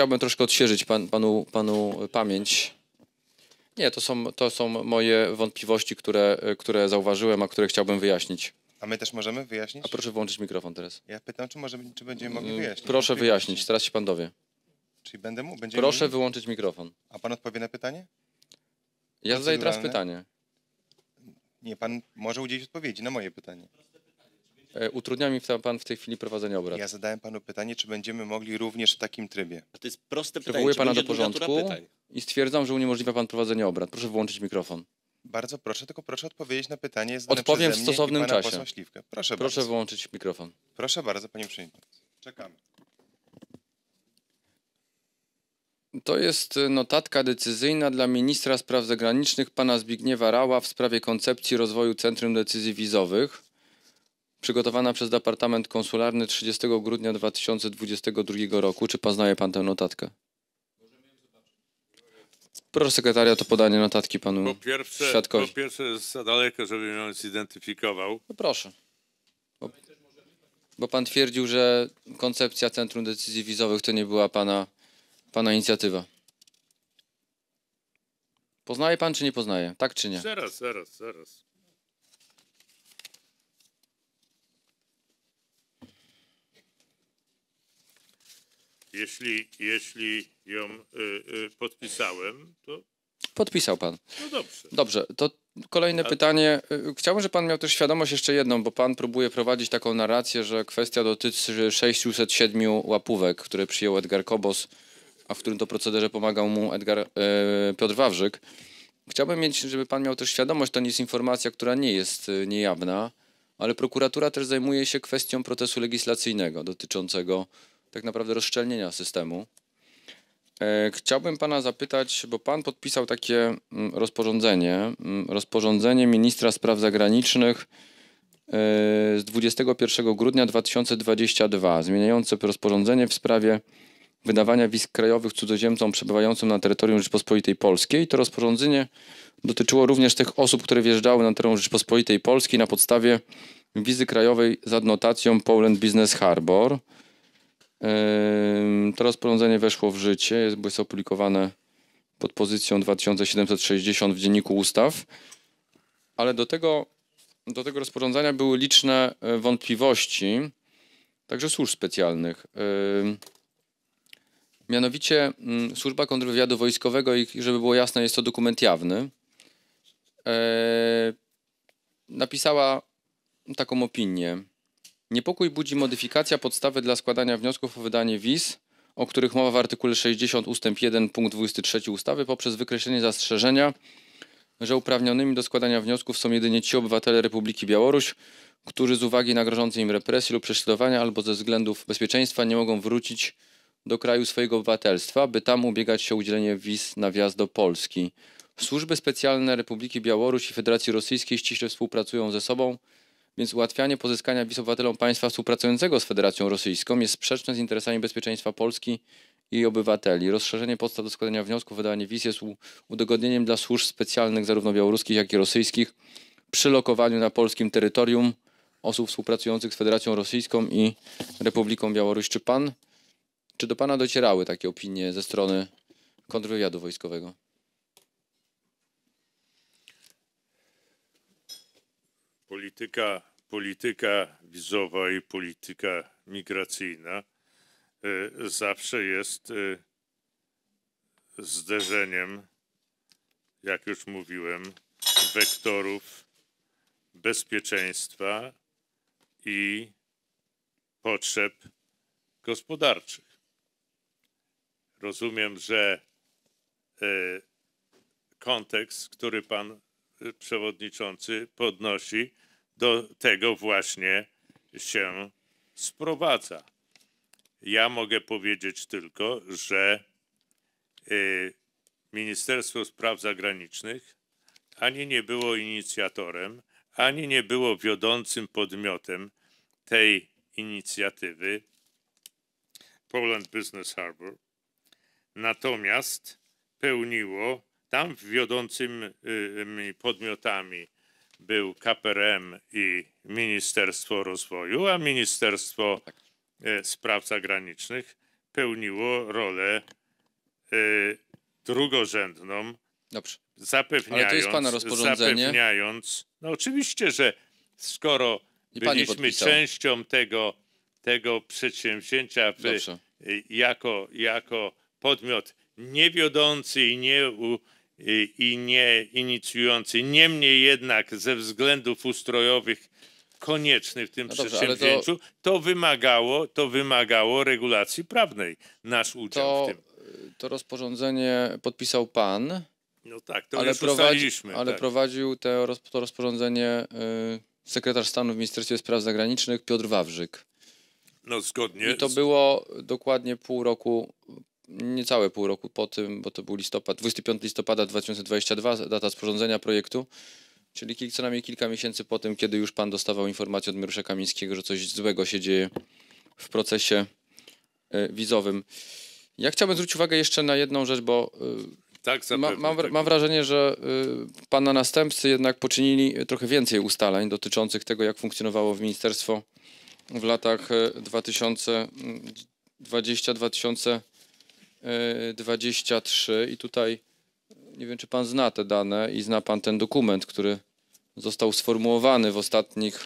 chciałbym troszkę odświeżyć pan, panu, panu pamięć. Nie, to są, to są moje wątpliwości, które, które zauważyłem, a które chciałbym wyjaśnić. A my też możemy wyjaśnić? A proszę włączyć mikrofon teraz. Ja pytam, czy, może, czy będziemy mogli mm, wyjaśnić. Proszę wyjaśnić, teraz się pan dowie. Czyli będę mu, będziemy Proszę wyłączyć mikrofon. A pan odpowie na pytanie? Ja zadaję teraz pytanie. Nie, pan może udzielić odpowiedzi na moje pytanie. E, utrudnia mi pan w tej chwili prowadzenie obrad. Ja zadałem panu pytanie, czy będziemy mogli również w takim trybie. To jest proste pytanie. Przywołuję pana do porządku i stwierdzam, że uniemożliwia pan prowadzenie obrad. Proszę wyłączyć mikrofon. Bardzo proszę, tylko proszę odpowiedzieć na pytanie zadane Odpowiem w stosownym czasie. Proszę, proszę bardzo. wyłączyć mikrofon. Proszę bardzo, panie przewodniczący. Czekamy. To jest e, notatka decyzyjna dla ministra spraw zagranicznych pana Zbigniewa Rała w sprawie koncepcji rozwoju Centrum Decyzji Wizowych przygotowana przez Departament Konsularny 30 grudnia 2022 roku. Czy poznaje Pan tę notatkę? Proszę sekretarza, to podanie notatki panu po pierwsze, świadkowi. Po pierwsze jest za daleko, żebym ją zidentyfikował. No proszę. Bo, bo, pan twierdził, że koncepcja Centrum Decyzji Wizowych to nie była pana, pana inicjatywa. Poznaje pan czy nie poznaje? Tak czy nie? Zaraz, zaraz, zaraz. Jeśli, jeśli ją y, y, podpisałem, to. Podpisał pan. No dobrze. Dobrze, to Kolejne pytanie. Y, chciałbym, żeby pan miał też świadomość jeszcze jedną, bo pan próbuje prowadzić taką narrację, że kwestia dotyczy 607 łapówek, które przyjął Edgar Kobos, a w którym to procederze pomagał mu Edgar, Piotr Wawrzyk. Chciałbym mieć, żeby pan miał też świadomość, to nie jest informacja, która nie jest niejawna, ale prokuratura też zajmuje się kwestią procesu legislacyjnego dotyczącego tak naprawdę rozszczelnienia systemu. E, chciałbym Pana zapytać, bo Pan podpisał takie mm, rozporządzenie, mm, rozporządzenie ministra spraw zagranicznych e, z 21 grudnia 2022, zmieniające rozporządzenie w sprawie wydawania wiz krajowych cudzoziemcom przebywającym na terytorium Rzeczpospolitej Polskiej. To rozporządzenie dotyczyło również tych osób, które wjeżdżały na teren Rzeczpospolitej Polskiej na podstawie wizy krajowej z adnotacją Poland Business Harbor. To rozporządzenie weszło w życie, jest, opublikowane pod pozycją 2760 w Dzienniku Ustaw, ale do tego, do tego rozporządzenia były liczne e, wątpliwości, także służb specjalnych. Mianowicie mm, służba kontrwywiadu wojskowego, i żeby było jasne, jest to dokument jawny, e, napisała taką opinię. Niepokój budzi modyfikacja podstawy dla składania wniosków o wydanie wiz, o których mowa w artykule 60 ust. 1 punkt 23 ustawy poprzez wykreślenie zastrzeżenia, że uprawnionymi do składania wniosków są jedynie ci obywatele Republiki Białoruś, którzy z uwagi na grożące im represje lub prześladowania albo ze względów bezpieczeństwa nie mogą wrócić do kraju swojego obywatelstwa, by tam ubiegać się o udzielenie wiz na wjazd do Polski. Służby specjalne Republiki Białoruś i Federacji Rosyjskiej ściśle współpracują ze sobą więc ułatwianie pozyskania wiz obywatelom państwa współpracującego z Federacją Rosyjską jest sprzeczne z interesami bezpieczeństwa Polski i jej obywateli. Rozszerzenie podstaw do składania wniosków o wydanie wiz jest udogodnieniem dla służb specjalnych zarówno białoruskich, jak i rosyjskich przy lokowaniu na polskim terytorium osób współpracujących z Federacją Rosyjską i Republiką Białoruś. Czy pan, czy do pana docierały takie opinie ze strony kontrwywiadu wojskowego? Polityka polityka wizowa i polityka migracyjna e, zawsze jest e, zderzeniem, jak już mówiłem, wektorów bezpieczeństwa i potrzeb gospodarczych. Rozumiem, że e, kontekst, który pan przewodniczący podnosi, do tego właśnie się sprowadza. Ja mogę powiedzieć tylko, że y, Ministerstwo Spraw Zagranicznych ani nie było inicjatorem, ani nie było wiodącym podmiotem tej inicjatywy Poland Business Harbor. Natomiast pełniło tam wiodącymi podmiotami był KPRM i Ministerstwo Rozwoju, a Ministerstwo tak. e, Spraw Zagranicznych pełniło rolę e, drugorzędną, Dobrze. zapewniając... Ale to jest pana rozporządzenie. Zapewniając, no oczywiście, że skoro I byliśmy częścią tego, tego przedsięwzięcia w, e, jako, jako podmiot niewiodący i nie... U, i nie inicjujący. Niemniej jednak ze względów ustrojowych konieczny w tym no dobrze, przedsięwzięciu, to... to... wymagało, to wymagało regulacji prawnej nasz udział to, w tym. To rozporządzenie podpisał pan. No tak, to ale już prowadzi, Ale tak. prowadził te, to rozporządzenie y, sekretarz stanu w Ministerstwie Spraw Zagranicznych Piotr Wawrzyk. No zgodnie. I to było dokładnie pół roku niecałe pół roku po tym, bo to był listopad, 25 listopada 2022, data sporządzenia projektu, czyli co najmniej kilka miesięcy po tym, kiedy już pan dostawał informację od Mariusza Kamińskiego, że coś złego się dzieje w procesie e, wizowym. Ja chciałbym zwrócić uwagę jeszcze na jedną rzecz, bo e, tak, ma, mam, tak. mam, wrażenie, że e, pana następcy jednak poczynili trochę więcej ustaleń dotyczących tego, jak funkcjonowało w ministerstwo w latach 2020 2000 23 e, i tutaj nie wiem, czy pan zna te dane i zna pan ten dokument, który został sformułowany w, ostatnich,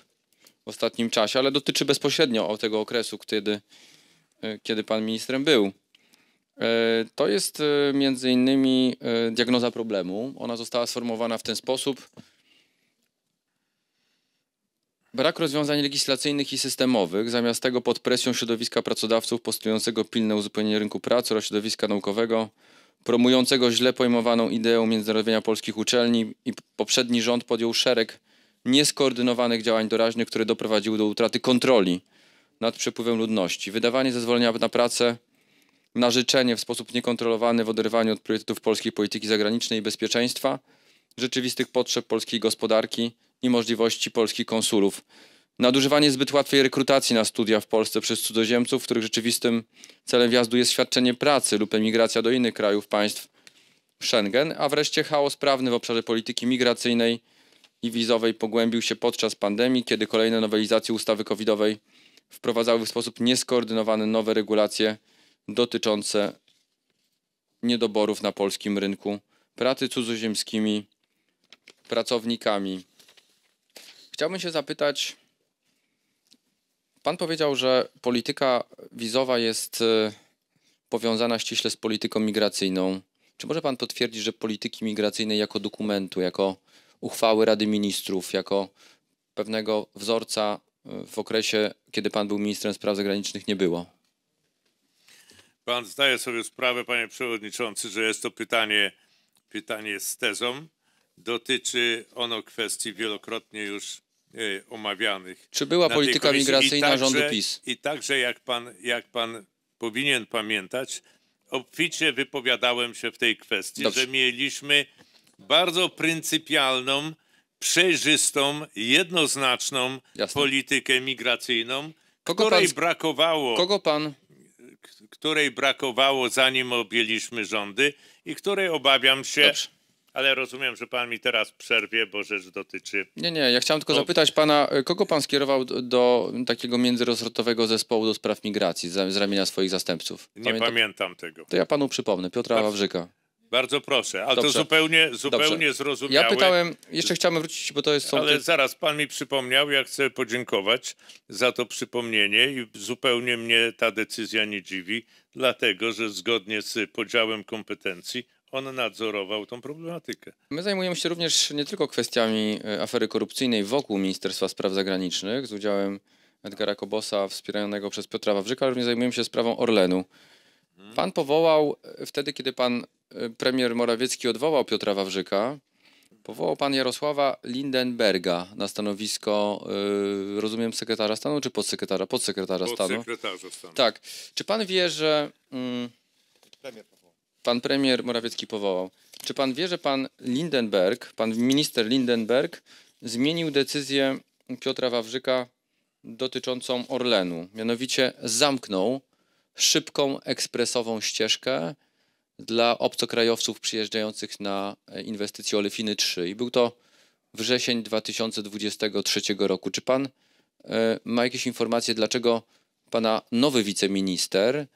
w ostatnim czasie, ale dotyczy bezpośrednio tego okresu, kiedy, e, kiedy pan ministrem był. E, to jest między innymi diagnoza problemu. Ona została sformułowana w ten sposób, Brak rozwiązań legislacyjnych i systemowych, zamiast tego pod presją środowiska pracodawców postulującego pilne uzupełnienie rynku pracy oraz środowiska naukowego, promującego źle pojmowaną ideę międzynarodowienia polskich uczelni i poprzedni rząd podjął szereg nieskoordynowanych działań doraźnych, które doprowadziły do utraty kontroli nad przepływem ludności. Wydawanie zezwolenia na pracę na życzenie w sposób niekontrolowany w oderwaniu od priorytetów polskiej polityki zagranicznej i bezpieczeństwa, rzeczywistych potrzeb polskiej gospodarki i możliwości polskich konsulów. Nadużywanie zbyt łatwej rekrutacji na studia w Polsce przez cudzoziemców, których rzeczywistym celem wjazdu jest świadczenie pracy lub emigracja do innych krajów państw Schengen, a wreszcie chaos prawny w obszarze polityki migracyjnej i wizowej pogłębił się podczas pandemii, kiedy kolejne nowelizacje ustawy covidowej wprowadzały w sposób nieskoordynowany nowe regulacje dotyczące niedoborów na polskim rynku pracy cudzoziemskimi pracownikami. Chciałbym się zapytać, Pan powiedział, że polityka wizowa jest y, powiązana ściśle z polityką migracyjną. Czy może Pan potwierdzić, że polityki migracyjnej jako dokumentu, jako uchwały Rady Ministrów, jako pewnego wzorca y, w okresie, kiedy Pan był ministrem spraw zagranicznych, nie było? Pan zdaje sobie sprawę, panie przewodniczący, że jest to pytanie, pytanie z tezą. Dotyczy ono kwestii wielokrotnie już e, omawianych. Czy była polityka migracyjna także, rządu PiS? I także, jak pan, jak pan powinien pamiętać, obficie wypowiadałem się w tej kwestii, Dobrze. że mieliśmy bardzo pryncypialną, przejrzystą, jednoznaczną Jasne. politykę migracyjną, kogo której pan, brakowało. Kogo pan? Której brakowało, zanim objęliśmy rządy i której obawiam się, Dobrze. Ale rozumiem, że pan mi teraz przerwie, bo rzecz dotyczy. Nie, nie, ja chciałem tylko zapytać pana, y, kogo pan skierował do takiego międzyresortowego zespołu do spraw migracji z, z ramienia swoich zastępców? Nie pamiętam tego. To ja panu przypomnę, Piotra bardzo, Wawrzyka. Bardzo proszę, ale Dobrze. to zupełnie, zupełnie zrozumiałe. Ja pytałem, jeszcze chciałem wrócić, bo to jest... Ale zaraz, pan mi przypomniał, ja chcę podziękować za to przypomnienie i zupełnie mnie ta decyzja nie dziwi, dlatego że zgodnie z podziałem kompetencji on nadzorował tą problematykę. My zajmujemy się również nie tylko kwestiami e, afery korupcyjnej wokół Ministerstwa Spraw Zagranicznych z udziałem Edgara Kobosa wspieranego przez Piotra Wawrzyka, ale również zajmujemy się sprawą Orlenu. Mhm. Pan powołał, e, wtedy kiedy pan e, premier Morawiecki odwołał Piotra Wawrzyka, powołał pan Jarosława Lindenberga na stanowisko, yy, rozumiem, sekretarza stanu czy podsekretarza? Podsekretarza, podsekretarza stanu. stanu. Tak. Czy pan wie, że... Yy, premier pan premier Morawiecki powołał. Czy pan wie, że pan Lindenberg, pan minister Lindenberg zmienił decyzję Piotra Wawrzyka dotyczącą Orlenu? Mianowicie zamknął szybką, ekspresową ścieżkę dla obcokrajowców przyjeżdżających na inwestycje Olefiny 3. I był to wrzesień 2023 roku. Czy pan e, ma jakieś informacje, dlaczego pana nowy wiceminister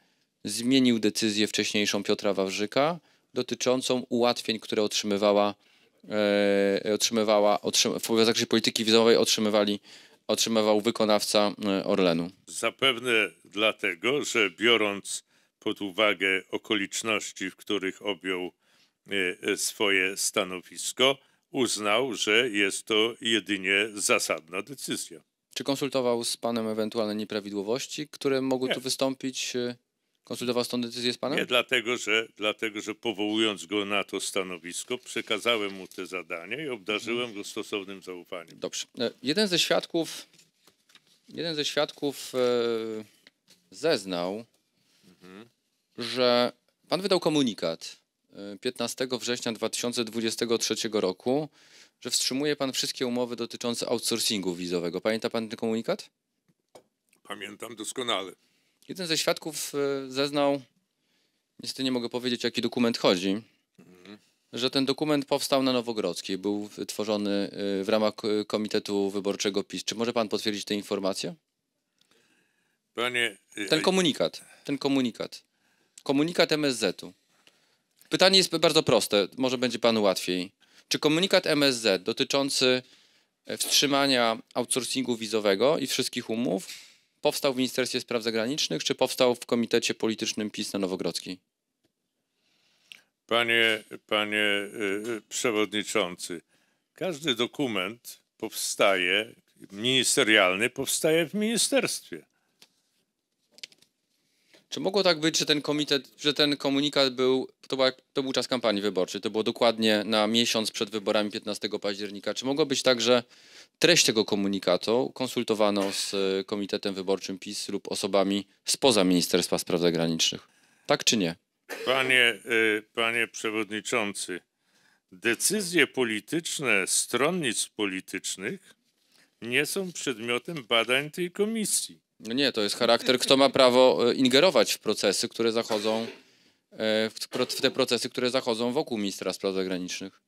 zmienił decyzję wcześniejszą Piotra Wawrzyka dotyczącą ułatwień, które otrzymywała, e, otrzymywała otrzyma, w zakresie polityki wizowej otrzymywali, otrzymywał wykonawca e, Orlenu. Zapewne dlatego, że biorąc pod uwagę okoliczności, w których objął e, e, swoje stanowisko, uznał, że jest to jedynie zasadna decyzja. Czy konsultował z panem ewentualne nieprawidłowości, które mogły Nie. tu wystąpić? konsultował z tą decyzję z panem? Nie, dlatego że, dlatego, że powołując go na to stanowisko, przekazałem mu te zadanie i obdarzyłem go stosownym zaufaniem. Dobrze. E, jeden ze świadków, jeden ze świadków e, zeznał, że pan wydał komunikat 15 e, września 2023 roku, że wstrzymuje pan wszystkie umowy dotyczące outsourcingu wizowego. Pamięta pan ten komunikat? Pamiętam doskonale. Jeden ze świadków e, zeznał, niestety nie mogę powiedzieć, jaki dokument chodzi, mhm. że ten dokument powstał na Nowogrodzkiej, był tworzony e, w ramach e, Komitetu Wyborczego PiS. Czy może pan potwierdzić tę informację? Panie... Ten komunikat, ten komunikat. Komunikat MSZ-u. Pytanie jest bardzo proste, może będzie panu łatwiej. Czy komunikat MSZ dotyczący wstrzymania outsourcingu wizowego i wszystkich umów powstał w Ministerstwie Spraw Zagranicznych, czy powstał w Komitecie Politycznym PiS na Nowogrodzkiej? Panie, panie y, y, przewodniczący, każdy dokument powstaje, ministerialny powstaje w ministerstwie. Czy mogło tak być, że ten komitet, że ten komunikat był, to, była, to był czas kampanii wyborczej, to było dokładnie na miesiąc przed wyborami 15 października. Czy mogło być tak, że Treść tego komunikatu konsultowano z e, Komitetem Wyborczym PiS lub osobami spoza Ministerstwa Spraw Zagranicznych. Tak czy nie? Panie, e, panie przewodniczący, decyzje polityczne stronnictw politycznych nie są przedmiotem badań tej komisji. No nie, to jest charakter, kto ma prawo e, ingerować w procesy, które zachodzą, w te procesy, które zachodzą wokół ministra spraw zagranicznych.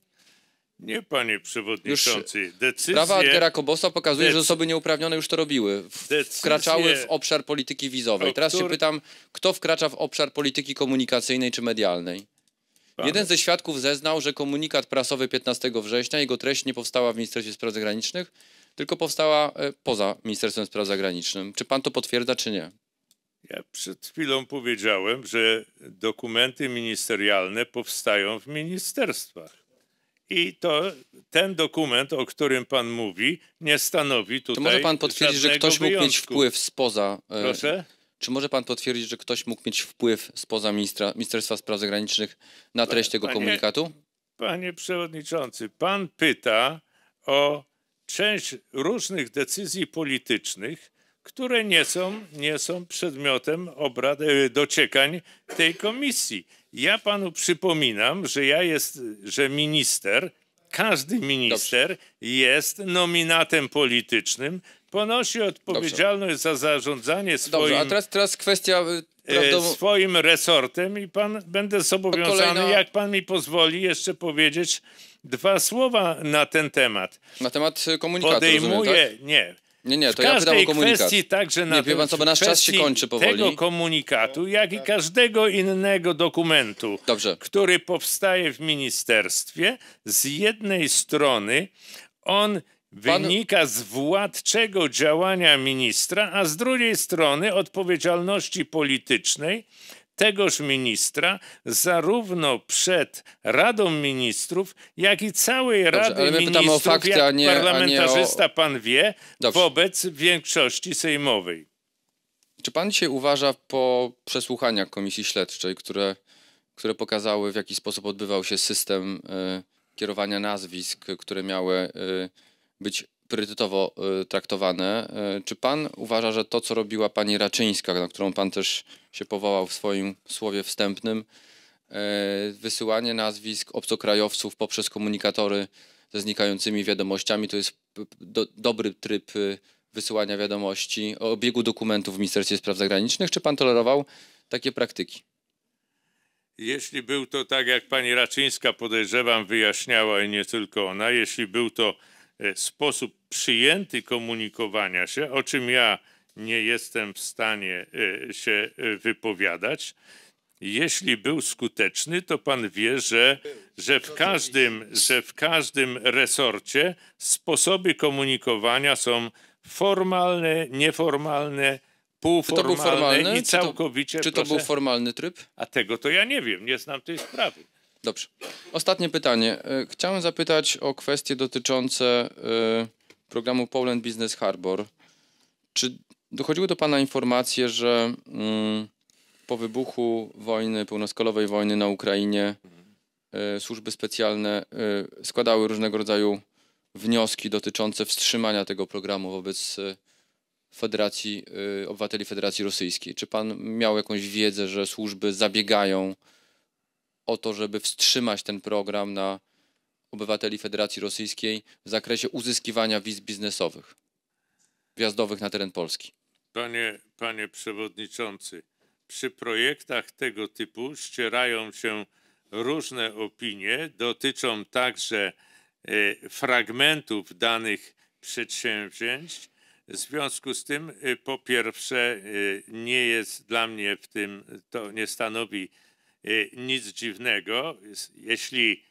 Nie, panie przewodniczący. Już decyzje... Prawa Adgera Kobosa pokazuje, decy... że osoby nieuprawnione już to robiły. Decyzje... Wkraczały w obszar polityki wizowej. Teraz który... się pytam, kto wkracza w obszar polityki komunikacyjnej czy medialnej? Pan. Jeden ze świadków zeznał, że komunikat prasowy 15 września, jego treść nie powstała w Ministerstwie Spraw Zagranicznych, tylko powstała e, poza Ministerstwem Spraw Zagranicznych. Czy pan to potwierdza, czy nie? Ja przed chwilą powiedziałem, że dokumenty ministerialne powstają w ministerstwach. I to ten dokument, o którym pan mówi, nie stanowi tutaj. Czy może pan potwierdzić, że ktoś mógł mieć wpływ spoza. E, Proszę? Czy może pan potwierdzić, że ktoś mógł mieć wpływ spoza ministra, Ministerstwa Spraw Zagranicznych na treść tego panie, komunikatu? Panie przewodniczący, pan pyta o część różnych decyzji politycznych, które nie są, nie są przedmiotem obrad, e, dociekań tej komisji. Ja panu przypominam, że ja jest, że minister, każdy minister Dobrze. jest nominatem politycznym, ponosi odpowiedzialność Dobrze. za zarządzanie swoim... Dobrze, a teraz, teraz kwestia e, e, Prawdom... swoim resortem i pan będę zobowiązany, Kolejna... jak pan mi pozwoli, jeszcze powiedzieć dwa słowa na ten temat. Na temat komunikatu. Podejmuje, rozumiem, tak? nie. Nie, nie, to w ja pytam o komunikat. kwestii także na nie, wie pan co, bo nasz czas się kończy powoli. tego komunikatu, jak i każdego innego dokumentu, Dobrze. który powstaje w ministerstwie, z jednej strony on Pan... wynika z władczego działania ministra, a z drugiej strony odpowiedzialności politycznej tegoż ministra zarówno przed Radą Ministrów, jak i całej Dobrze, Rady Ministrów, o fakty, jak a nie, parlamentarzysta a nie o... pan wie, Dobrze. wobec większości sejmowej. Czy pan się uważa po przesłuchaniach komisji śledczej, które, które pokazały, w jaki sposób odbywał się system y, kierowania nazwisk, które miały y, być priorytetowo y, traktowane. Y, czy pan uważa, że to, co robiła pani Raczyńska, na którą pan też się powołał w swoim słowie wstępnym, y, wysyłanie nazwisk obcokrajowców poprzez komunikatory ze znikającymi wiadomościami, to jest do, dobry tryb wysyłania wiadomości o obiegu dokumentów w Ministerstwie Spraw Zagranicznych? Czy pan tolerował takie praktyki? Jeśli był to tak, jak pani Raczyńska podejrzewam wyjaśniała i nie tylko ona, jeśli był to E, sposób przyjęty komunikowania się, o czym ja nie jestem w stanie e, się e, wypowiadać, jeśli był skuteczny, to pan wie, że, że, w, każdym, że w każdym resorcie sposoby komunikowania są formalne, nieformalne, półformalne i całkowicie. Czy to, czy to proszę, był formalny tryb? A tego to ja nie wiem, nie znam tej sprawy. Dobrze. Ostatnie pytanie. E, chciałem zapytać o kwestie dotyczące e, programu Poland Business Harbor. Czy dochodziły do Pana informacje, że mm, po wybuchu wojny, półnoskalowej wojny na Ukrainie, e, służby specjalne składały różnego rodzaju wnioski dotyczące wstrzymania tego programu wobec Federacji, obywateli Federacji Rosyjskiej. Czy pan miał jakąś wiedzę, że służby zabiegają o to, żeby wstrzymać ten program na obywateli Federacji Rosyjskiej w zakresie uzyskiwania wiz biznesowych wjazdowych na teren Polski. Panie, panie przewodniczący, przy projektach tego typu ścierają się różne opinie, dotyczą także e, fragmentów danych przedsięwzięć. W związku z tym, e, po pierwsze, e, nie jest dla mnie w tym, to nie stanowi Y, nic dziwnego, jeśli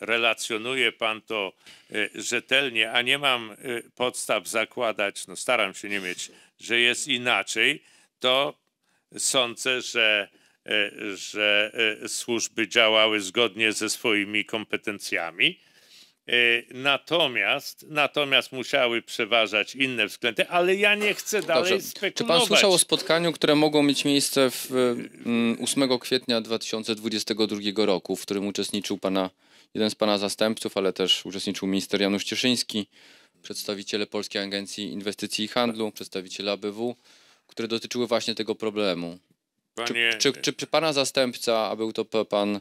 relacjonuje pan to y, rzetelnie, a nie mam y, podstaw zakładać, no staram się nie mieć, że jest inaczej, to sądzę, że, że służby działały zgodnie ze swoimi kompetencjami. E, natomiast, natomiast musiały przeważać inne względy, ale ja nie chcę dalej Dobrze. spekulować. Czy pan słyszał o spotkaniu, które mogło mieć miejsce w 8 mm, kwietnia 2022 roku, w którym uczestniczył pana, jeden z pana zastępców, ale też uczestniczył minister Janusz Cieszyński, przedstawiciele Polskiej Agencji Inwestycji i Handlu, przedstawiciele ABW, które dotyczyły właśnie tego problemu. Panie... Czy, czy, czy, czy pana zastępca, a był to pan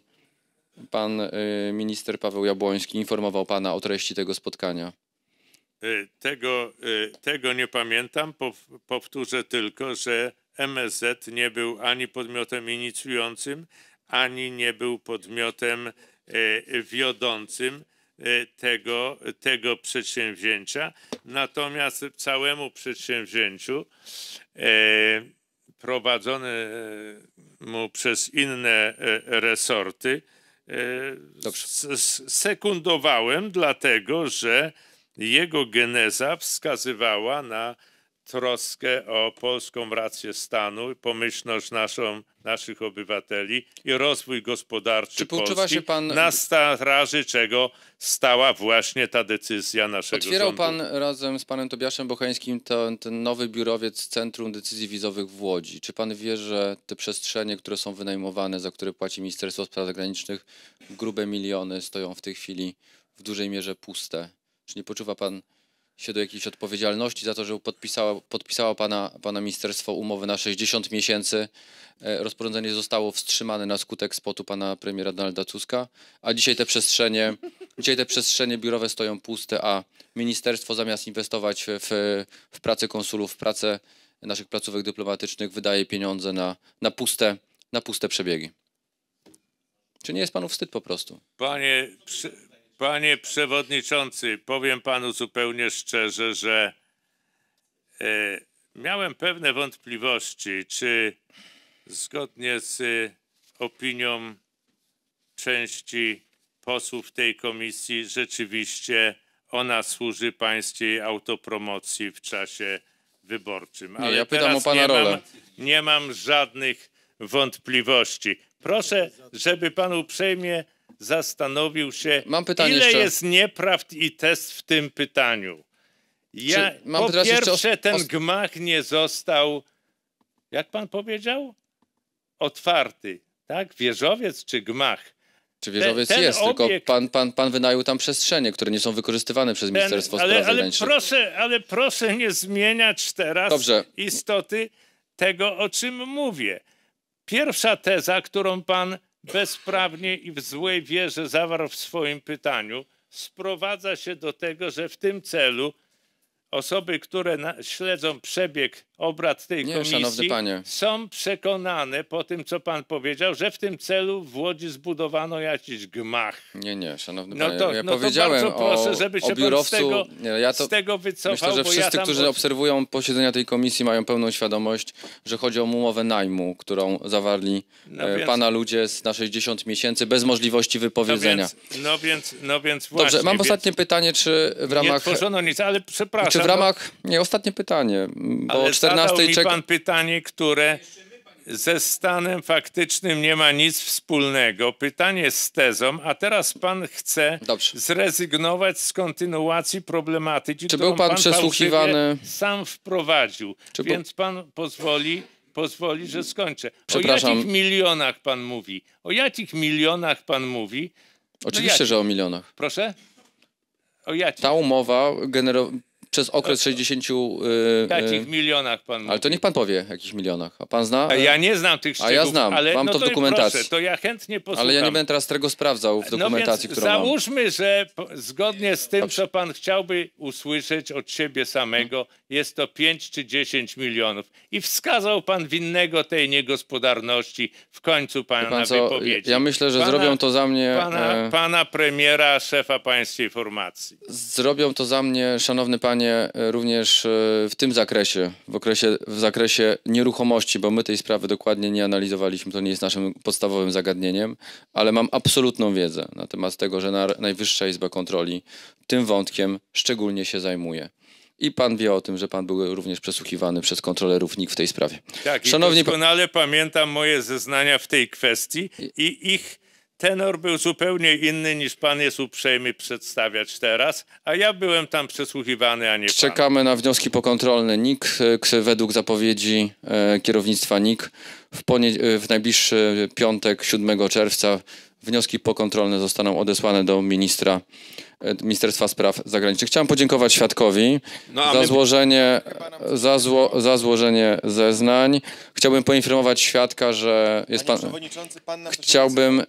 pan y, minister Paweł Jabłoński informował pana o treści tego spotkania? Y, tego, y, tego nie pamiętam. Powtórzę tylko, że MSZ nie był ani podmiotem inicjującym, ani nie był podmiotem wiodącym tego, tego przedsięwzięcia. Natomiast całemu przedsięwzięciu prowadzonemu przez inne resorty E, sekundowałem, dlatego że jego geneza wskazywała na troskę o polską rację stanu, pomyślność naszą, naszych obywateli i rozwój gospodarczy Czy Polski, się pan... na straży czego stała właśnie ta decyzja naszego Otwierał rządu. pan razem z panem Tobiaszem Bochańskim ten, ten nowy biurowiec Centrum Decyzji Wizowych w Łodzi. Czy pan wie, że te przestrzenie, które są wynajmowane, za które płaci Ministerstwo Spraw Zagranicznych grube miliony, stoją w tej chwili w dużej mierze puste? Czy nie poczuwa pan się do jakiejś odpowiedzialności za to, że podpisała, podpisała pana, pana ministerstwo umowy na 60 miesięcy. E, rozporządzenie zostało wstrzymane na skutek spotu pana premiera Donalda Tuska, a dzisiaj te przestrzenie, dzisiaj te przestrzenie biurowe stoją puste, a ministerstwo zamiast inwestować w, w pracę konsulów, w pracę naszych placówek dyplomatycznych wydaje pieniądze na, na, puste, na puste przebiegi. Czy nie jest panu wstyd po prostu? Panie Panie przewodniczący, powiem panu zupełnie szczerze, że e, miałem pewne wątpliwości, czy zgodnie z e, opinią części posłów tej komisji rzeczywiście ona służy pańskiej autopromocji w czasie wyborczym. Ale nie, ja pytam o pana nie rolę. Mam, nie mam żadnych wątpliwości. Proszę, żeby pan uprzejmie zastanowił się, Mam pytanie ile jeszcze. jest nieprawd i test w tym pytaniu. Ja, mam po pierwsze, ten gmach nie został, jak pan powiedział, otwarty. Tak? Wieżowiec czy gmach? Czy wieżowiec ten, ten jest, obiekt, tylko pan, pan, pan wynajął tam przestrzenie, które nie są wykorzystywane przez Ministerstwo ten, ale, Spraw Zagranicznych. Ale proszę, ale proszę nie zmieniać teraz Dobrze. istoty tego, o czym mówię. Pierwsza teza, którą pan bezprawnie i w złej wierze zawarł w swoim pytaniu, sprowadza się do tego, że w tym celu osoby, które śledzą przebieg obrad tej Nie, komisji są przekonane po tym, co pan powiedział, że w tym celu w Łodzi zbudowano jakiś gmach. Nie, nie, szanowny no panie, no to, ja no powiedziałem to bardzo proszę, żeby się biurowcu, pan z tego, nie, ja to, z tego wycofał. Myślę, że wszyscy, ja którzy od... obserwują posiedzenia tej komisji mają pełną świadomość, że chodzi o umowę najmu, którą zawarli no e, więc, pana ludzie z na 60 miesięcy bez możliwości no wypowiedzenia. No więc, no więc, no więc właśnie. Dobrze, mam ostatnie pytanie, czy w ramach... Nie tworzono nic, ale przepraszam. Czy w no- ramach... Nie, ostatnie pytanie, bo 4 14. mi pan pytanie, które ze stanem faktycznym nie ma nic wspólnego. Pytanie z tezą, a teraz pan chce Dobrze. zrezygnować z kontynuacji problematyki, Czy był pan, pan przesłuchiwany? Sam wprowadził, Czy więc pan pozwoli pozwoli, że skończę. Przepraszam. O jakich milionach pan mówi? O jakich milionach pan mówi? No Oczywiście, no że o milionach. Proszę? O jakich? Ta umowa genero przez okres 60... Yy, Jakich y, milionach pan Ale to niech pan powie, jakich milionach. A pan zna? A ja nie znam tych szczegółów. A ja znam, ale, mam no to w dokumentacji. Proszę, to ja chętnie posłucham. Ale ja nie będę teraz tego sprawdzał w no dokumentacji, no którą załóżmy, mam. że zgodnie z tym, Dobrze. co pan chciałby usłyszeć od siebie samego, jest to 5 czy 10 milionów. I wskazał pan winnego tej niegospodarności w końcu pana pan wypowiedzi. Ja myślę, że pana, zrobią to za mnie... Pana, e... pana premiera, szefa pańskiej formacji. Zrobią to za mnie, szanowny panie E, również e, w tym zakresie, w, okresie, w zakresie nieruchomości, bo my tej sprawy dokładnie nie analizowaliśmy, to nie jest naszym podstawowym zagadnieniem, ale mam absolutną wiedzę na temat tego, że Najwyższa Izba Kontroli tym wątkiem szczególnie się zajmuje. I pan wie o tym, że pan był również przesłuchiwany przez kontrolerów NIK w tej sprawie. Tak, Szanowni i doskonale pa... pamiętam moje zeznania w tej kwestii i ich tenor był zupełnie inny niż pan jest uprzejmy przedstawiać teraz, a ja byłem tam przesłuchiwany, a nie Czekamy na wnioski pokontrolne NIK, według zapowiedzi e, kierownictwa NIK w, e, w najbliższy piątek 7 czerwca Wnioski pokontrolne zostaną odesłane do ministra e, Ministerstwa Spraw Zagranicznych. Chciałem podziękować świadkowi no, za, złożenie, za, zło, za złożenie zeznań. Chciałbym poinformować świadka, że jest pan. pan Chciałbym e,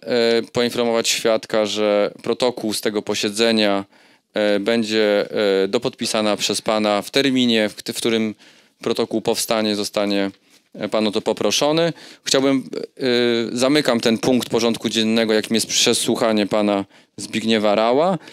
poinformować świadka, że protokół z tego posiedzenia e, będzie dopodpisana przez pana w terminie, w którym protokół powstanie, zostanie Pan o to poproszony. Chciałbym, y, zamykam ten punkt porządku dziennego, jakim jest przesłuchanie pana Zbigniewa Rała